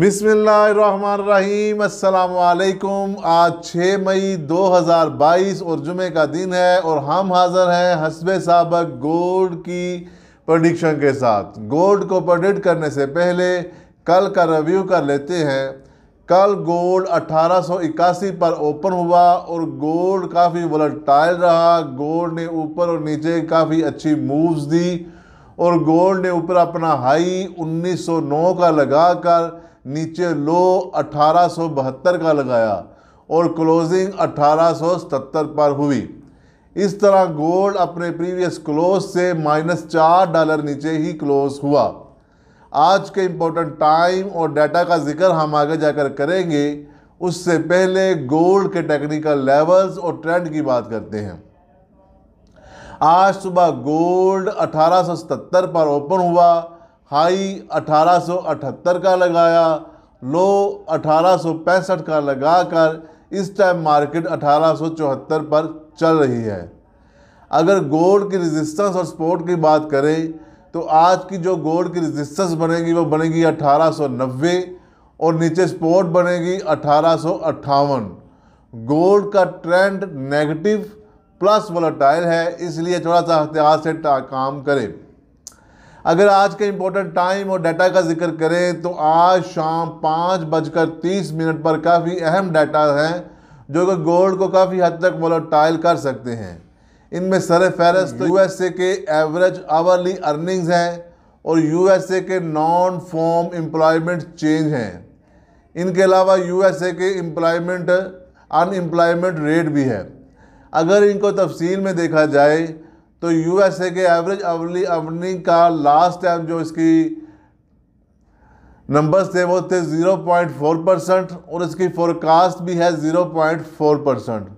बिसमीम अल्लाम आज 6 मई 2022 और जुमे का दिन है और हम हाज़र हैं हसब सबक गोल्ड की प्रडिक्शन के साथ गोल्ड को प्रडिक्ट करने से पहले कल का रिव्यू कर लेते हैं कल गोल्ड 1881 पर ओपन हुआ और गोल्ड काफ़ी वलटाइल रहा गोल्ड ने ऊपर और नीचे काफ़ी अच्छी मूव्स दी और गोल्ड ने ऊपर अपना हाई 1909 का लगाकर नीचे लो अठारह का लगाया और क्लोजिंग 1870 पर हुई इस तरह गोल्ड अपने प्रीवियस क्लोज से माइनस चार डॉलर नीचे ही क्लोज हुआ आज के इम्पोर्टेंट टाइम और डाटा का जिक्र हम आगे जाकर करेंगे उससे पहले गोल्ड के टेक्निकल लेवल्स और ट्रेंड की बात करते हैं आज सुबह गोल्ड 1870 पर ओपन हुआ हाई 1878 का लगाया लो 1865 का लगाकर इस टाइम मार्केट 1874 पर चल रही है अगर गोल्ड की रेजिस्टेंस और सपोर्ट की बात करें तो आज की जो गोल्ड की रेजिस्टेंस बनेगी वो बनेगी 1890 और नीचे सपोर्ट बनेगी अठारह गोल्ड का ट्रेंड नेगेटिव प्लस वोलाटाइल है इसलिए थोड़ा सा एहतियात से काम करें अगर आज के इम्पोर्टेंट टाइम और डाटा का जिक्र करें तो आज शाम पाँच बजकर तीस मिनट पर काफ़ी अहम डाटा हैं जो कि गोल्ड को काफ़ी हद तक वोलाटाइल कर सकते हैं इनमें सर फहरस्त तो हम्म। यूएसए के एवरेज आवरली अर्निंग्स हैं और यूएसए के नॉन फॉर्म एम्प्लॉयमेंट चेंज हैं इनके अलावा यूएसए के एम्प्लॉयमेंट अनएम्प्लॉयमेंट रेट भी है अगर इनको तफसील में देखा जाए तो यूएसए के एवरेज अवली अवनिंग का लास्ट टाइम जो इसकी नंबर्स थे वो थे 0.4 परसेंट और इसकी फोरकास्ट भी है 0.4 परसेंट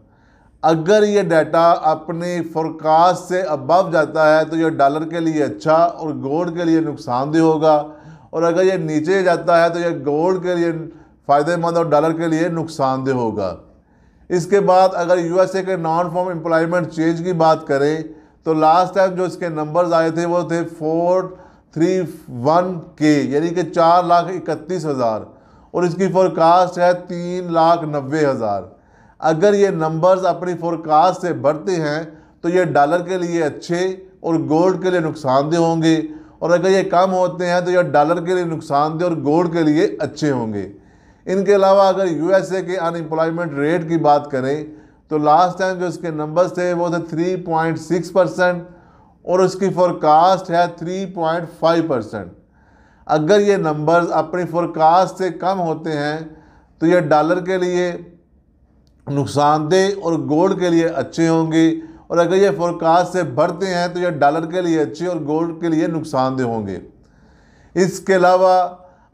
अगर ये डाटा अपनी फोरकास्ट से अबव जाता है तो ये डॉलर के लिए अच्छा और गोल्ड के लिए नुकसानदेह होगा और अगर ये नीचे जाता है तो ये गोल्ड के लिए फ़ायदेमंद और डॉलर के लिए नुकसानदेह होगा इसके बाद अगर यूएसए के नॉन फॉर्म एम्प्लॉयमेंट चेंज की बात करें तो लास्ट टाइम जो इसके नंबर्स आए थे वो थे फोर थ्री वन के यानी कि चार लाख इकतीस हज़ार और इसकी फोरकास्ट है तीन लाख नब्बे हज़ार अगर ये नंबर्स अपनी फोरकास्ट से बढ़ते हैं तो ये डॉलर के लिए अच्छे और गोल्ड के लिए नुकसानदेह होंगे और अगर ये कम होते हैं तो ये डॉलर के लिए नुकसानदेह और गोल्ड के लिए अच्छे होंगे इनके अलावा अगर यूएसए के अनएम्प्लॉयमेंट रेट की बात करें तो लास्ट टाइम जो इसके नंबर्स थे वो थे 3.6 परसेंट और उसकी फोरकास्ट है 3.5 परसेंट अगर ये नंबर्स अपनी फोरकास्ट से कम होते हैं तो ये डॉलर के लिए नुकसानदेह और गोल्ड के लिए अच्छे होंगे और अगर ये फोरकास्ट से बढ़ते हैं तो ये डॉलर के लिए अच्छे और गोल्ड के लिए नुकसानदेह होंगे इसके अलावा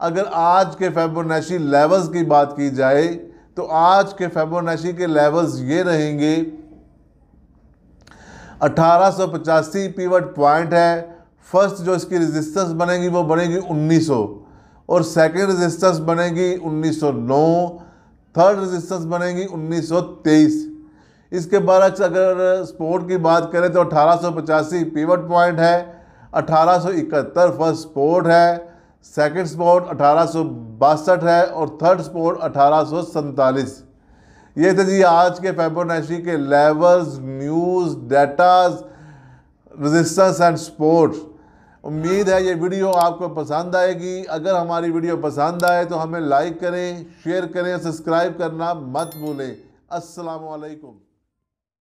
अगर आज के फेबोनाशी लेवल्स की बात की जाए तो आज के फेबोनाची के लेवल्स ये रहेंगे 1885 पीवट पॉइंट है फर्स्ट जो इसकी रेजिस्टेंस बनेगी वो बनेगी 1900 और सेकंड रेजिस्टेंस बनेगी 1909 थर्ड रेजिस्टेंस बनेगी 1923 इसके बरक्स अगर स्पोर्ट की बात करें तो 1885 पीवट पॉइंट है इकहत्तर फर्स्ट स्पोर्ट है सेकंड स्पॉट अठारह है और थर्ड स्पॉट अठारह ये थे जी आज के फेबोनेशी के लेवल्स न्यूज़ डेटाज रजिस्टेंस एंड स्पोर्ट उम्मीद है ये वीडियो आपको पसंद आएगी अगर हमारी वीडियो पसंद आए तो हमें लाइक करें शेयर करें सब्सक्राइब करना मत भूलें असलकम